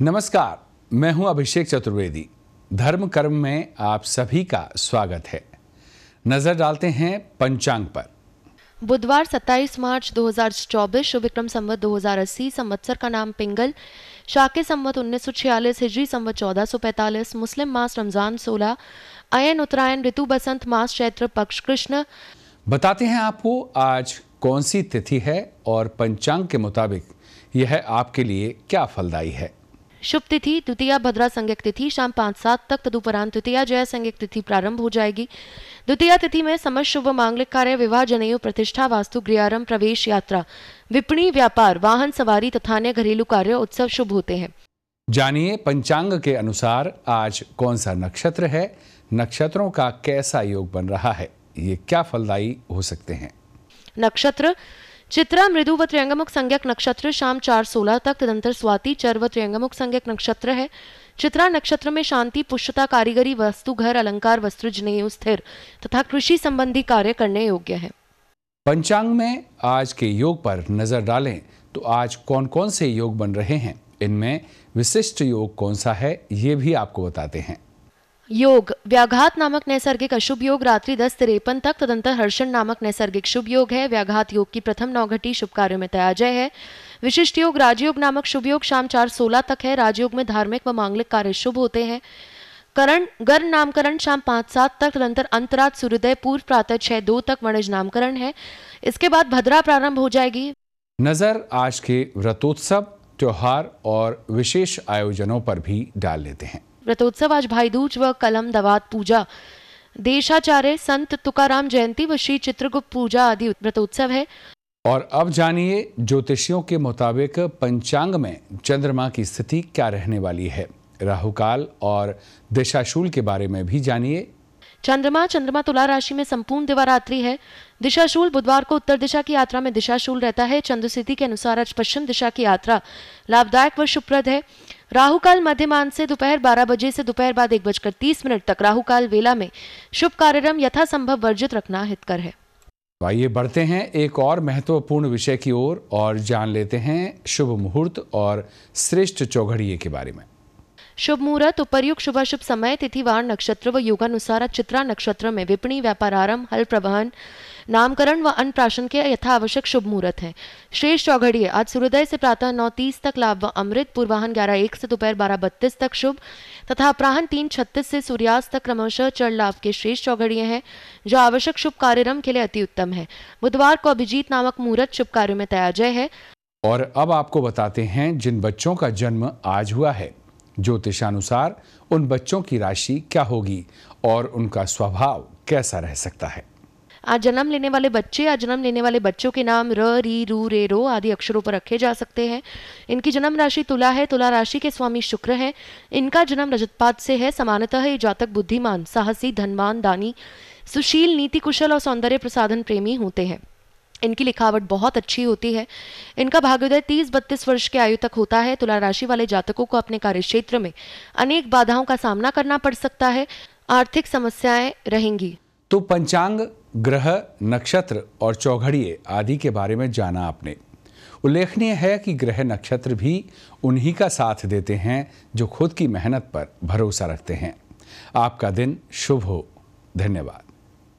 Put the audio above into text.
नमस्कार मैं हूं अभिषेक चतुर्वेदी धर्म कर्म में आप सभी का स्वागत है नजर डालते हैं पंचांग पर बुधवार 27 मार्च 2024 शुभ विक्रम संवत दो संवत्सर का नाम पिंगल शाके संवत 1946 हिजरी संवत चौदह मुस्लिम मास रमजान 16 अयन उत्तरायण ऋतु बसंत मास चैत्र पक्ष कृष्ण बताते हैं आपको आज कौन सी तिथि है और पंचांग के मुताबिक यह आपके लिए क्या फलदायी है शुभ तिथि द्वितीया भद्रा संज्ञक तिथि शाम पांच सात तक तदुपरांत द्वितीया जय संज्ञक तिथि प्रारंभ हो जाएगी द्वितीया तिथि में समस्त शुभ मांगलिक कार्य विवाह जनेय प्रतिष्ठा वास्तु गृहारंभ प्रवेश यात्रा विपणी व्यापार वाहन सवारी तथा अन्य घरेलू कार्य उत्सव शुभ होते हैं जानिए पंचांग के अनुसार आज कौन सा नक्षत्र है नक्षत्रों का कैसा योग बन रहा है ये क्या फलदायी हो सकते हैं नक्षत्र चित्रा मृदु व त्रियंगमुख संज्ञक नक्षत्र शाम चार सोलह तक तदंतर स्वाति चर व त्रियंगमुख संज्ञक नक्षत्र है चित्रा नक्षत्र में शांति पुष्टता कारीगरी वस्तु घर अलंकार वस्त्र जनेऊ स्थिर तथा कृषि संबंधी कार्य करने योग्य है पंचांग में आज के योग पर नजर डालें तो आज कौन कौन से योग बन रहे हैं इनमें विशिष्ट योग कौन सा है ये भी आपको बताते हैं योग व्याघात नामक नैसर्गिक अशुभ योग रात्रि दस तिरपन तक तदंतर हर्षण नामक नैसर्गिक शुभ योग है व्याघात योग की प्रथम नौघटी शुभ कार्यो में तयाजय है विशिष्ट योग राजयोग नामक शुभ योग शाम चार सोलह तक है राजयोग में धार्मिक व मांगलिक कार्य शुभ होते हैं करण गर्ण नामकरण शाम पांच सात तक तदंतर अंतरात सूर्योदय पूर्व प्रातः छह दो तक वणज नामकरण है इसके बाद भद्रा प्रारंभ हो जाएगी नजर आज के व्रतोत्सव त्योहार और विशेष आयोजनों पर भी डाल लेते हैं व्रतोत्सव आज भाईदूज व कलम दवात पूजा देशाचार्य संत तुकाराम जयंती व श्री चित्रगुप्त पूजा आदि व्रतोत्सव है और अब जानिए ज्योतिषियों के मुताबिक पंचांग में चंद्रमा की स्थिति क्या रहने वाली है राहुकाल और दिशाशूल के बारे में भी जानिए चंद्रमा चंद्रमा तुला राशि में संपूर्ण दिवारात्रि है दिशाशूल बुधवार को उत्तर दिशा की यात्रा में दिशाशूल रहता है चंद्र स्थिति के अनुसार आज पश्चिम दिशा की यात्रा लाभदायक व शुभप्रद है राहु काल मध्यमान से दोपहर 12 बजे से दोपहर बाद एक बजकर तीस मिनट तक राहु काल वेला में शुभ कार्यक्रम यथासंभव वर्जित रखना हितकर है आइए बढ़ते हैं एक और महत्वपूर्ण विषय की ओर और, और जान लेते हैं शुभ मुहूर्त और श्रेष्ठ चौघड़िए के बारे में शुभ मुहूर्त उपरयुक्त शुभ शुभ समय तिथिवार नक्षत्र व युगानुसार चित्रा नक्षत्र में विपणी व्यापार आरंभ हल प्रवहन नामकरण व अन्नप्राशन के यथावश्यक शुभ मुहूर्त है श्रेष्ठ चौघड़ी आज सूर्योदय से प्रातः नौ तीस तक लाभ व अमृत पूर्वाहन ग्यारह एक से दोपहर बारह बत्तीस तक शुभ तथा अपराहन तीन छत्तीस से सूर्यास्त तक क्रमशः चढ़ लाभ के श्रेष्ठ चौघड़िए हैं जो आवश्यक शुभ कार्यक्रम के लिए अति उत्तम है बुधवार को अभिजीत नामक मुहूर्त शुभ कार्य में तयाजय है और अब आपको बताते हैं जिन बच्चों का जन्म आज हुआ है ज्योतिषानुसार उन बच्चों की राशि क्या होगी और उनका स्वभाव कैसा रह सकता है आज जन्म लेने वाले बच्चे या जन्म लेने वाले बच्चों के नाम र री रू रे रो आदि अक्षरों पर रखे जा सकते हैं इनकी जन्म राशि तुला है तुला राशि के स्वामी शुक्र हैं इनका जन्म रजतपात से है समानतः ये जातक बुद्धिमान साहसी धनवान दानी सुशील नीति कुशल और सौंदर्य प्रसाधन प्रेमी होते हैं इनकी लिखावट बहुत अच्छी होती है इनका भाग्योदय तीस बत्तीस वर्ष की आयु तक होता है तुला राशि वाले जातकों को अपने कार्य क्षेत्र में अनेक बाधाओं का सामना करना पड़ सकता है आर्थिक समस्याएं रहेंगी तो पंचांग ग्रह नक्षत्र और चौघड़िए आदि के बारे में जाना आपने उल्लेखनीय है कि ग्रह नक्षत्र भी उन्हीं का साथ देते हैं जो खुद की मेहनत पर भरोसा रखते हैं आपका दिन शुभ हो धन्यवाद